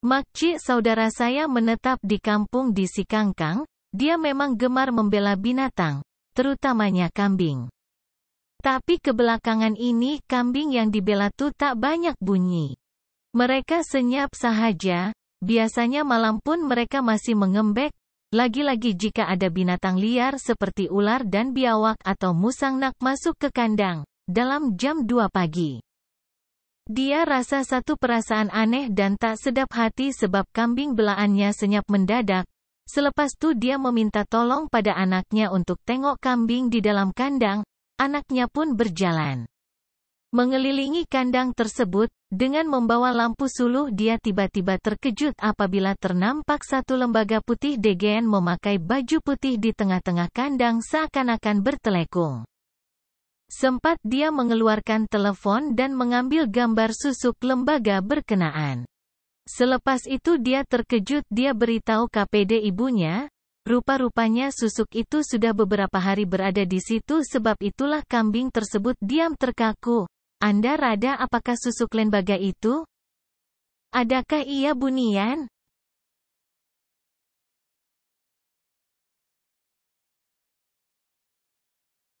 Makcik saudara saya menetap di kampung di Sikangkang, dia memang gemar membela binatang, terutamanya kambing. Tapi kebelakangan ini kambing yang dibela tu tak banyak bunyi. Mereka senyap sahaja, biasanya malam pun mereka masih mengembek, lagi-lagi jika ada binatang liar seperti ular dan biawak atau musang nak masuk ke kandang, dalam jam 2 pagi. Dia rasa satu perasaan aneh dan tak sedap hati sebab kambing belaannya senyap mendadak. Selepas itu dia meminta tolong pada anaknya untuk tengok kambing di dalam kandang, anaknya pun berjalan. Mengelilingi kandang tersebut, dengan membawa lampu suluh dia tiba-tiba terkejut apabila ternampak satu lembaga putih DGN memakai baju putih di tengah-tengah kandang seakan-akan bertelekung. Sempat dia mengeluarkan telepon dan mengambil gambar susuk lembaga berkenaan. Selepas itu dia terkejut dia beritahu KPD ibunya, rupa-rupanya susuk itu sudah beberapa hari berada di situ sebab itulah kambing tersebut diam terkaku. Anda rada apakah susuk lembaga itu? Adakah ia bunian?